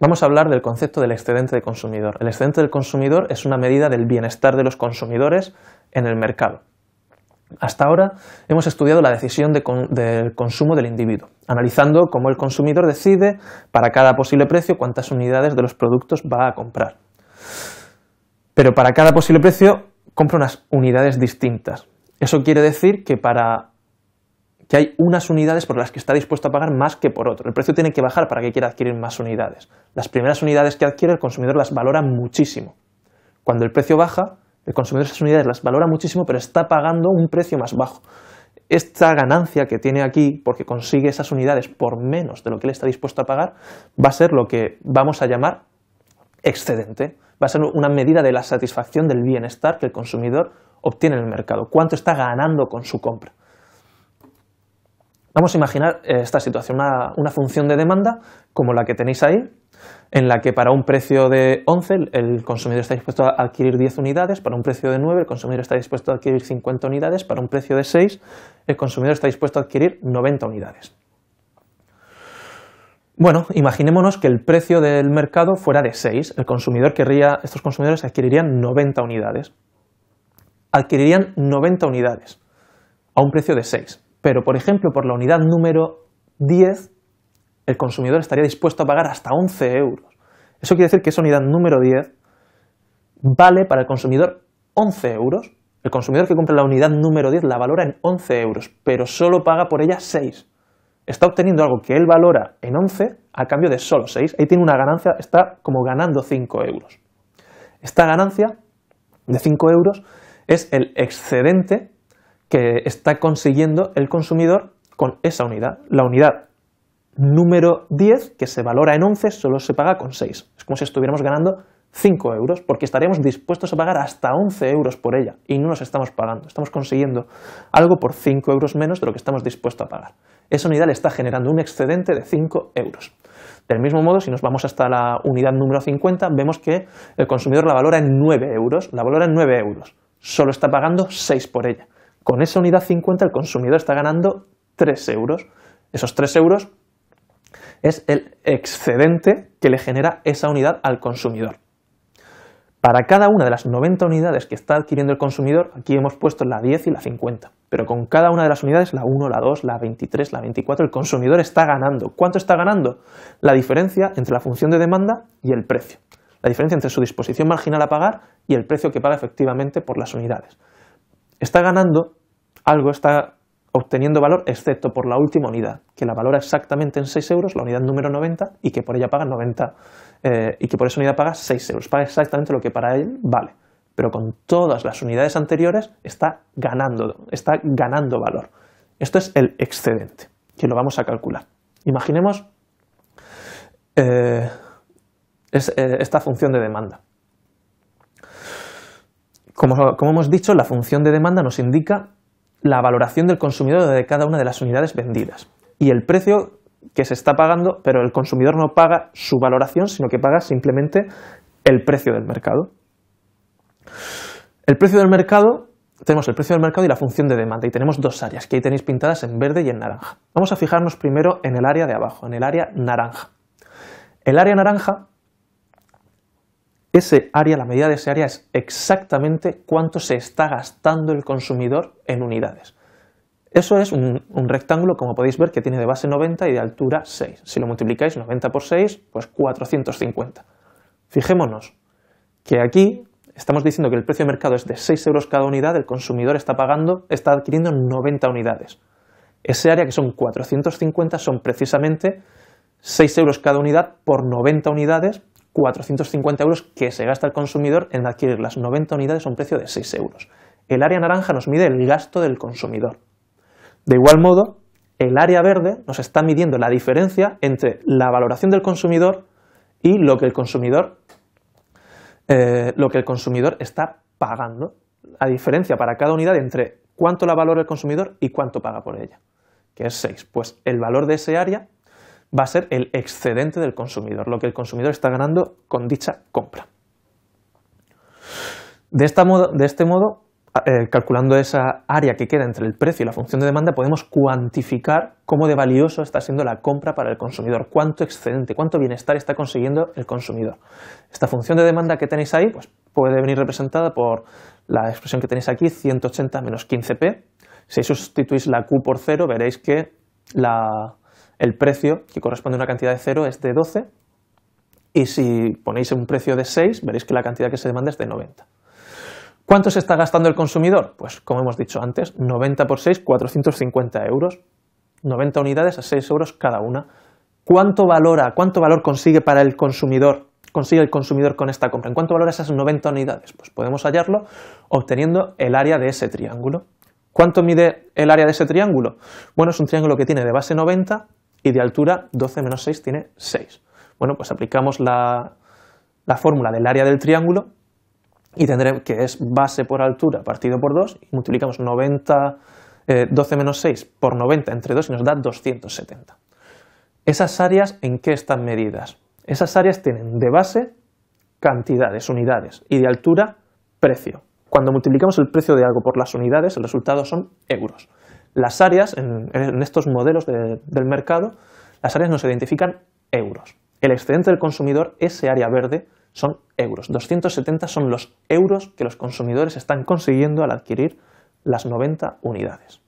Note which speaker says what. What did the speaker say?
Speaker 1: Vamos a hablar del concepto del excedente de consumidor. El excedente del consumidor es una medida del bienestar de los consumidores en el mercado. Hasta ahora hemos estudiado la decisión del consumo del individuo, analizando cómo el consumidor decide para cada posible precio cuántas unidades de los productos va a comprar. Pero para cada posible precio compra unas unidades distintas. Eso quiere decir que para que hay unas unidades por las que está dispuesto a pagar más que por otro. El precio tiene que bajar para que quiera adquirir más unidades. Las primeras unidades que adquiere el consumidor las valora muchísimo. Cuando el precio baja, el consumidor esas unidades las valora muchísimo, pero está pagando un precio más bajo. Esta ganancia que tiene aquí, porque consigue esas unidades por menos de lo que él está dispuesto a pagar, va a ser lo que vamos a llamar excedente. Va a ser una medida de la satisfacción del bienestar que el consumidor obtiene en el mercado. ¿Cuánto está ganando con su compra? Vamos a imaginar eh, esta situación, una, función de demanda como la que tenéis ahí, en la que para un precio de 11 el consumidor está dispuesto a adquirir 10 unidades, para un precio de 9 el consumidor está dispuesto a adquirir 50 unidades, para un precio de 6 el consumidor está dispuesto a adquirir 90 unidades. Bueno, imaginémonos que el precio del mercado fuera de 6, el consumidor querría, estos consumidores adquirirían 90 unidades. Adquirirían 90 unidades a un precio de 6 pero por ejemplo por la unidad número 10 el consumidor estaría dispuesto a pagar hasta 11 euros. Eso quiere decir que esa unidad número 10 vale para el consumidor 11 euros. El consumidor que compra la unidad número 10 la valora en 11 euros, pero solo paga por ella 6. Está obteniendo algo que él valora en 11 a cambio de solo 6. Ahí tiene una ganancia, está como ganando 5 euros. Esta ganancia de 5 euros es el excedente que está consiguiendo el consumidor con esa unidad. La unidad número 10, que se valora en 11, solo se paga con 6. Es como si estuviéramos ganando 5 euros, porque estaríamos dispuestos a pagar hasta 11 euros por ella y no nos estamos pagando. Estamos consiguiendo algo por 5 euros menos de lo que estamos dispuestos a pagar. Esa unidad le está generando un excedente de 5 euros. Del mismo modo, si nos vamos hasta la unidad número 50, vemos que el consumidor la valora en 9 euros, la valora en 9 euros, solo está pagando 6 por ella. Con esa unidad 50 el consumidor está ganando 3 euros. Esos 3 euros es el excedente que le genera esa unidad al consumidor. Para cada una de las 90 unidades que está adquiriendo el consumidor, aquí hemos puesto la 10 y la 50, pero con cada una de las unidades, la 1, la 2, la 23, la 24, el consumidor está ganando. ¿Cuánto está ganando? La diferencia entre la función de demanda y el precio. La diferencia entre su disposición marginal a pagar y el precio que paga efectivamente por las unidades está ganando algo, está obteniendo valor, excepto por la última unidad, que la valora exactamente en 6 euros, la unidad número 90, y que por ella paga 90, eh, y que por esa unidad paga 6 euros, paga exactamente lo que para él vale, pero con todas las unidades anteriores está ganando, está ganando valor. Esto es el excedente, que lo vamos a calcular. Imaginemos eh, eh, esta función de demanda. Como, hemos dicho, la función de demanda nos indica la valoración del consumidor de cada una de las unidades vendidas y el precio que se está pagando, pero el consumidor no paga su valoración, sino que paga simplemente el precio del mercado. El precio del mercado, tenemos el precio del mercado y la función de demanda, y tenemos dos áreas que ahí tenéis pintadas en verde y en naranja. Vamos a fijarnos primero en el área de abajo, en el área naranja. El área naranja ese área, la medida de ese área es exactamente cuánto se está gastando el consumidor en unidades. Eso es un, rectángulo, como podéis ver, que tiene de base 90 y de altura 6. Si lo multiplicáis 90 por 6, pues 450. Fijémonos que aquí estamos diciendo que el precio de mercado es de 6 euros cada unidad, el consumidor está pagando, está adquiriendo 90 unidades. Ese área que son 450 son precisamente 6 euros cada unidad por 90 unidades, 450 euros que se gasta el consumidor en adquirir las 90 unidades a un precio de 6 euros. El área naranja nos mide el gasto del consumidor. De igual modo, el área verde nos está midiendo la diferencia entre la valoración del consumidor y lo que el consumidor, eh, lo que el consumidor está pagando. La diferencia para cada unidad entre cuánto la valora el consumidor y cuánto paga por ella, que es 6. Pues el valor de ese área va a ser el excedente del consumidor, lo que el consumidor está ganando con dicha compra. De, este modo, eh, calculando esa área que queda entre el precio y la función de demanda, podemos cuantificar cómo de valioso está siendo la compra para el consumidor, cuánto excedente, cuánto bienestar está consiguiendo el consumidor. Esta función de demanda que tenéis ahí pues, puede venir representada por la expresión que tenéis aquí, 180 menos 15p. Si sustituís la Q por 0, veréis que la, el precio, que corresponde a una cantidad de 0, es de 12 y si ponéis un precio de 6, veréis que la cantidad que se demanda es de 90. ¿Cuánto se está gastando el consumidor? Pues como hemos dicho antes, 90 por 6, 450 euros, 90 unidades a 6 euros cada una. ¿Cuánto valora, cuánto valor consigue para el consumidor, consigue el consumidor con esta compra? ¿En cuánto valora esas 90 unidades? Pues podemos hallarlo obteniendo el área de ese triángulo. ¿Cuánto mide el área de ese triángulo? Bueno, es un triángulo que tiene de base 90 y de altura 12 menos 6 tiene 6. Bueno, pues aplicamos la, fórmula del área del triángulo y tendremos que es base por altura partido por 2 y multiplicamos 90, 12 eh, menos 6 por 90 entre 2 y nos da 270. ¿Esas áreas en qué están medidas? Esas áreas tienen de base cantidades, unidades y de altura precio. Cuando multiplicamos el precio de algo por las unidades, el resultado son euros. Las áreas, en, estos modelos del mercado, las áreas nos identifican euros. El excedente del consumidor, ese área verde, son euros. 270 son los euros que los consumidores están consiguiendo al adquirir las 90 unidades.